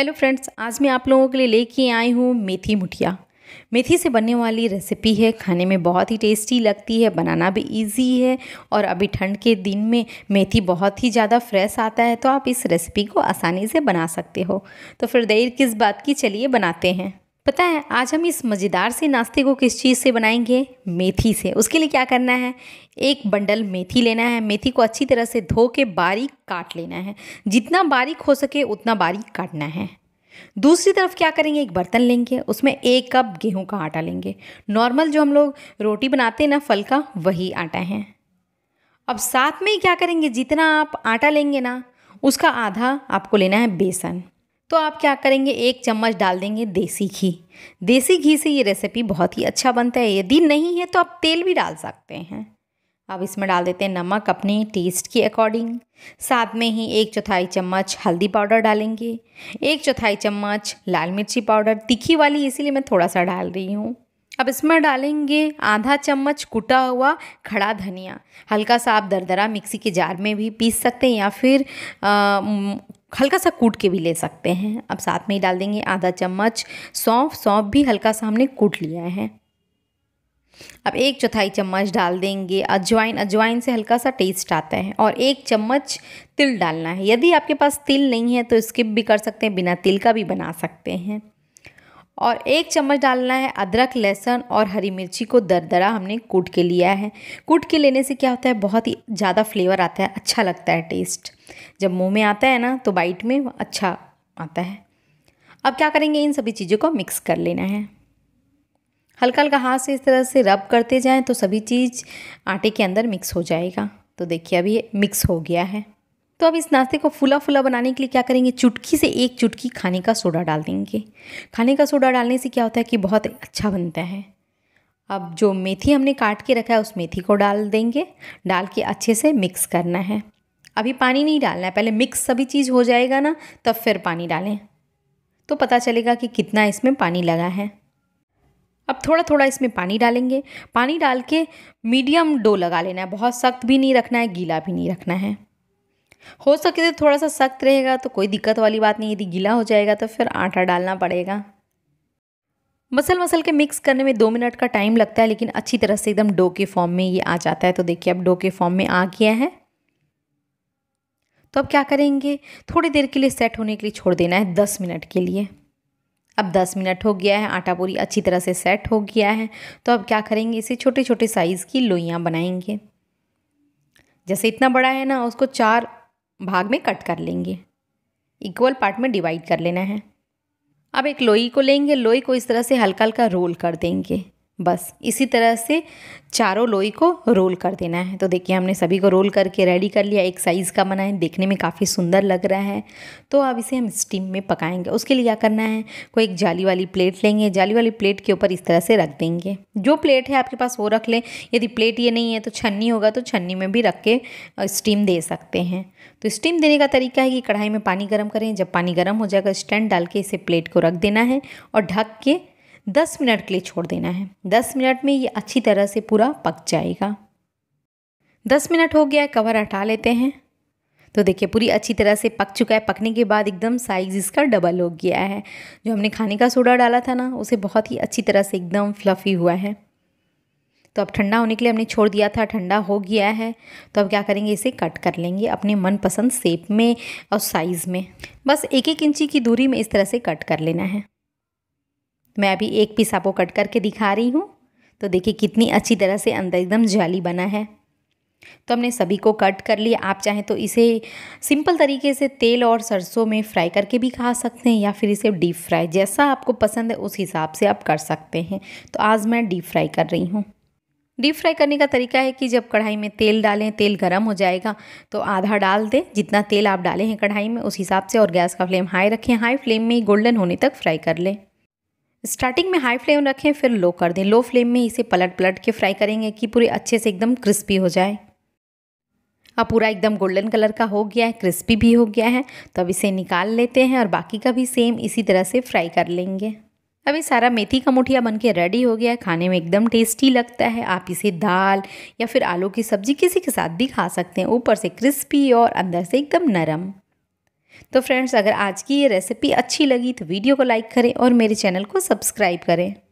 hello friends आज मैं आप लोगों के लिए लेके आई हूँ मेथी मुठिया मेथी से बनने वाली रेसिपी है खाने में बहुत ही टेस्टी लगती है बनाना भी इजी है और अभी ठंड के दिन में मेथी बहुत ही ज़्यादा फ्रेश आता है तो आप इस रेसिपी को आसानी से बना सकते हो तो फिर देर किस बात की चलिए बनाते हैं पता है आज हम इस मज़ेदार से नाश्ते को किस चीज़ से बनाएंगे मेथी से उसके लिए क्या करना है एक बंडल मेथी लेना है मेथी को अच्छी तरह से धो के बारीक काट लेना है जितना बारीक हो सके उतना बारीक काटना है दूसरी तरफ क्या करेंगे एक बर्तन लेंगे उसमें एक कप गेहूं का आटा लेंगे नॉर्मल जो हम लोग रोटी बनाते हैं ना फल का वही आटा है अब साथ में ही क्या करेंगे जितना आप आटा लेंगे ना उसका आधा आपको लेना है बेसन तो आप क्या करेंगे एक चम्मच डाल देंगे देसी घी देसी घी से ये रेसिपी बहुत ही अच्छा बनता है यदि नहीं है तो आप तेल भी डाल सकते हैं अब इसमें डाल देते हैं नमक अपने टेस्ट के अकॉर्डिंग साथ में ही एक चौथाई चम्मच हल्दी पाउडर डालेंगे एक चौथाई चम्मच लाल मिर्ची पाउडर तीखी वाली इसीलिए मैं थोड़ा सा डाल रही हूँ अब इसमें डालेंगे आधा चम्मच कुटा हुआ खड़ा धनिया हल्का सा आप दरदरा मिक्सी के जार में भी पीस सकते हैं या फिर हल्का सा कूट के भी ले सकते हैं अब साथ में ही डाल देंगे आधा चम्मच सौंफ सौंफ भी हल्का सा हमने कूट लिया है अब एक चौथाई चम्मच डाल देंगे अजवाइन अजवाइन से हल्का सा टेस्ट आता है और एक चम्मच तिल डालना है यदि आपके पास तिल नहीं है तो स्किप भी कर सकते हैं बिना तिल का भी बना सकते हैं और एक चम्मच डालना है अदरक लहसुन और हरी मिर्ची को दरदरा हमने कूट के लिया है कूट के लेने से क्या होता है बहुत ही ज़्यादा फ्लेवर आता है अच्छा लगता है टेस्ट जब मुंह में आता है ना तो बाइट में अच्छा आता है अब क्या करेंगे इन सभी चीज़ों को मिक्स कर लेना है हल्का हल्का हाथ से इस तरह से रब करते जाएं तो सभी चीज़ आटे के अंदर मिक्स हो जाएगा तो देखिए अभी मिक्स हो गया है तो अब इस नाश्ते को फुला फुला बनाने के लिए क्या करेंगे चुटकी से एक चुटकी खाने का सोडा डाल देंगे खाने का सोडा डालने से क्या होता है कि बहुत अच्छा बनता है अब जो मेथी हमने काट के रखा है उस मेथी को डाल देंगे डाल के अच्छे से मिक्स करना है अभी पानी नहीं डालना है पहले मिक्स सभी चीज़ हो जाएगा ना तब फिर पानी डालें तो पता चलेगा कि कितना इसमें पानी लगा है अब थोड़ा थोड़ा इसमें पानी डालेंगे पानी डाल के मीडियम डो लगा लेना है बहुत सख्त भी नहीं रखना है गीला भी नहीं रखना है हो सके तो थोड़ा सा सख्त रहेगा तो कोई दिक्कत वाली बात नहीं यदि गीला हो जाएगा तो फिर आटा डालना पड़ेगा मसल मसल के मिक्स करने में दो मिनट का टाइम लगता है लेकिन अच्छी तरह से एकदम डो के फॉर्म में ये आ जाता है तो देखिए अब डो के फॉर्म में आ गया है तो अब क्या करेंगे थोड़ी देर के लिए सेट होने के लिए छोड़ देना है दस मिनट के लिए अब दस मिनट हो गया है आटा पूरी अच्छी तरह से सेट हो गया है तो अब क्या करेंगे इसे छोटे छोटे साइज़ की लोइयाँ बनाएंगे जैसे इतना बड़ा है ना उसको चार भाग में कट कर लेंगे इक्वल पार्ट में डिवाइड कर लेना है अब एक लोई को लेंगे लोई को इस तरह से हल्का हल्का रोल कर देंगे बस इसी तरह से चारों लोई को रोल कर देना है तो देखिए हमने सभी को रोल करके रेडी कर लिया एक साइज़ का बनाए देखने में काफ़ी सुंदर लग रहा है तो अब इसे हम स्टीम में पकाएंगे उसके लिए क्या करना है कोई एक जाली वाली प्लेट लेंगे जाली वाली प्लेट के ऊपर इस तरह से रख देंगे जो प्लेट है आपके पास वो रख लें यदि प्लेट ये नहीं है तो छन्नी होगा तो छन्नी में भी रख के स्टीम दे सकते हैं तो स्टीम देने का तरीका है कि कढ़ाई में पानी गर्म करें जब पानी गर्म हो जाएगा स्टैंड डाल के इसे प्लेट को रख देना है और ढक के 10 मिनट के लिए छोड़ देना है 10 मिनट में ये अच्छी तरह से पूरा पक जाएगा 10 मिनट हो गया है कवर हटा लेते हैं तो देखिए पूरी अच्छी तरह से पक चुका है पकने के बाद एकदम साइज़ इसका डबल हो गया है जो हमने खाने का सोडा डाला था ना उसे बहुत ही अच्छी तरह से एकदम फ्लफ़ी हुआ है तो अब ठंडा होने के लिए हमने छोड़ दिया था ठंडा हो गया है तो अब क्या करेंगे इसे कट कर लेंगे अपने मनपसंद सेप में और साइज़ में बस एक एक इंची की दूरी में इस तरह से कट कर लेना है मैं अभी एक पीस आपको कट करके दिखा रही हूँ तो देखिए कितनी अच्छी तरह से अंदर एकदम जाली बना है तो हमने सभी को कट कर लिया आप चाहें तो इसे सिंपल तरीके से तेल और सरसों में फ्राई करके भी खा सकते हैं या फिर इसे डीप फ्राई जैसा आपको पसंद है उस हिसाब से आप कर सकते हैं तो आज मैं डीप फ्राई कर रही हूँ डीप फ्राई करने का तरीका है कि जब कढ़ाई में तेल डालें तेल गर्म हो जाएगा तो आधा डाल दें जितना तेल आप डाले हैं कढ़ाई में उस हिसाब से और गैस का फ्लेम हाई रखें हाई फ्लेम में गोल्डन होने तक फ्राई कर लें स्टार्टिंग में हाई फ्लेम रखें फिर लो कर दें लो फ्लेम में इसे पलट पलट के फ्राई करेंगे कि पूरे अच्छे से एकदम क्रिस्पी हो जाए अब पूरा एकदम गोल्डन कलर का हो गया है क्रिस्पी भी हो गया है तो अब इसे निकाल लेते हैं और बाकी का भी सेम इसी तरह से फ्राई कर लेंगे अब ये सारा मेथी का मुठिया बन के रेडी हो गया है खाने में एकदम टेस्टी लगता है आप इसे दाल या फिर आलू की सब्जी किसी के साथ भी खा सकते हैं ऊपर से क्रिस्पी और अंदर से एकदम नरम तो फ्रेंड्स अगर आज की ये रेसिपी अच्छी लगी तो वीडियो को लाइक करें और मेरे चैनल को सब्सक्राइब करें